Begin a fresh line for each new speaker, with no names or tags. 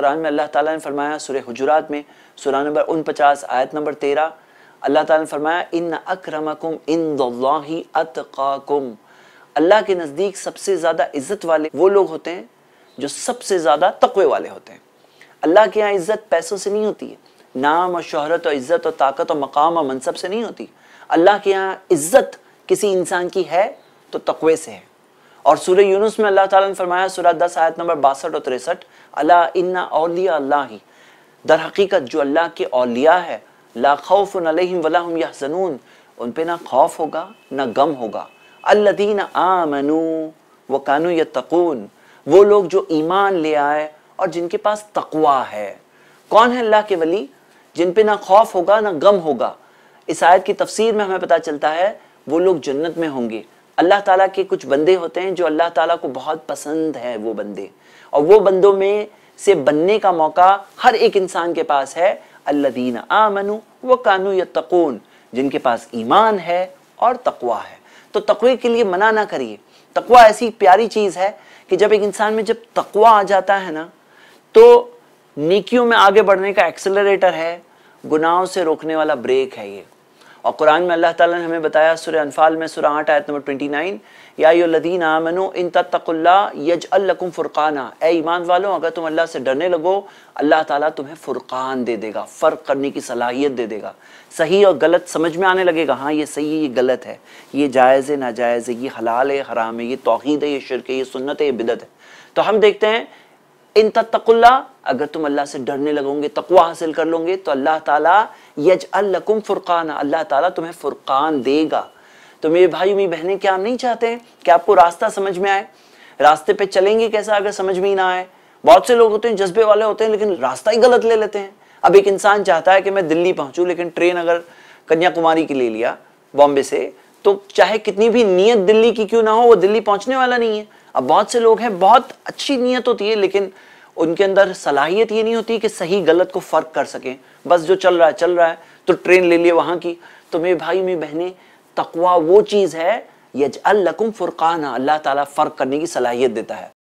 कुरान में अल्लाह ताला ने फरमाया सुरह हजरात में सूरा नंबर उन पचास आयत नंबर तेरह अल्लाह ताला ने फरमाया इन अक्रमकुम इन अतकाकुम अल्लाह के नज़दीक सबसे ज़्यादा इज़्ज़त वाले वो लोग होते हैं जो सबसे ज़्यादा तकवे वाले होते हैं अल्लाह के यहाँ इज़्ज़त पैसों से नहीं होती है नाम और शहरत और इज़्ज़त और ताकत और मकाम और मनसब से नहीं होती अल्लाह के यहाँ इज़्ज़त किसी इंसान की है तो तकवे से है और सूर्य यूनुस में अल्लाह ताला ने फरमाया सूरह दस आयत नंबर बासठ और तिरसठ अला इन्ना औलिया अल्लाह ही दर हकीकत जो अल्लाह के औलिया है ला खौफ अलैहिम वला हम यहजनून उन पे ना खौफ होगा ना गम होगा अल्लदीन आमनू व कानू यतकून वो लोग जो ईमान ले आए और जिनके पास तकवा है कौन है अल्लाह के वली जिन पे ना खौफ होगा ना गम होगा इस आयत की तफसीर में हमें पता चलता है वो लोग जन्नत में होंगे अल्लाह ताला के कुछ बंदे होते हैं जो अल्लाह ताला को बहुत पसंद है वो बंदे और वो बंदों में से बनने का मौका हर एक इंसान के पास है अल्लादीन आमनु व कानू या तकून जिनके पास ईमान है और तकवा है तो तकवे के लिए मना ना करिए तकवा ऐसी प्यारी चीज़ है कि जब एक इंसान में जब तकवा आ जाता है ना तो नीकियों में आगे बढ़ने का एक्सेलरेटर है गुनाहों से रोकने वाला ब्रेक है ये और कुरान में अल्लाह ताला ने हमें बताया सुर अनफाल में सुर आठ आयत नंबर ट्वेंटी नाइन यादीन आमनो इन यज अल्लकुम फ़ुरकाना ए ईमान वालों अगर तुम अल्लाह से डरने लगो अल्लाह ताला तुम्हें फ़ुरकान दे देगा फ़र्क करने की सलाहियत दे देगा सही और गलत समझ में आने लगेगा हाँ ये सही है ये गलत है ये जायज़ है नाजायज़ है ये हलाल है हराम है ये तोहद है ये शिरक है ये सुन्नत है ये बिदत है तो हम देखते हैं इन तत्तकुल्ला अगर तुम अल्लाह से डरने लगोगे तकवा हासिल कर लोगे तो अल्लाह ताला यज अल्लकुम फुरकान अल्लाह ताला तुम्हें फुरकान देगा तो मेरे भाई मेरी बहनें क्या हम नहीं चाहते कि आपको रास्ता समझ में आए रास्ते पे चलेंगे कैसा अगर समझ में ही ना आए बहुत से लोग होते हैं जज्बे वाले होते हैं लेकिन रास्ता ही गलत ले लेते हैं अब एक इंसान चाहता है कि मैं दिल्ली पहुंचूं लेकिन ट्रेन अगर कन्याकुमारी की ले लिया बॉम्बे से तो चाहे कितनी भी नीयत दिल्ली की क्यों ना हो वो दिल्ली पहुंचने वाला नहीं है अब बहुत से लोग हैं बहुत अच्छी नीयत होती है लेकिन उनके अंदर सलाहियत ये नहीं होती कि सही गलत को फ़र्क कर सकें बस जो चल रहा है चल रहा है तो ट्रेन ले लिए वहां की तो मेरे भाई मेरी बहनें तकवा वो चीज़ है यज अल्लकुम फ़ुरक़ाना अल्लाह ताला फ़र्क करने की सलाहियत देता है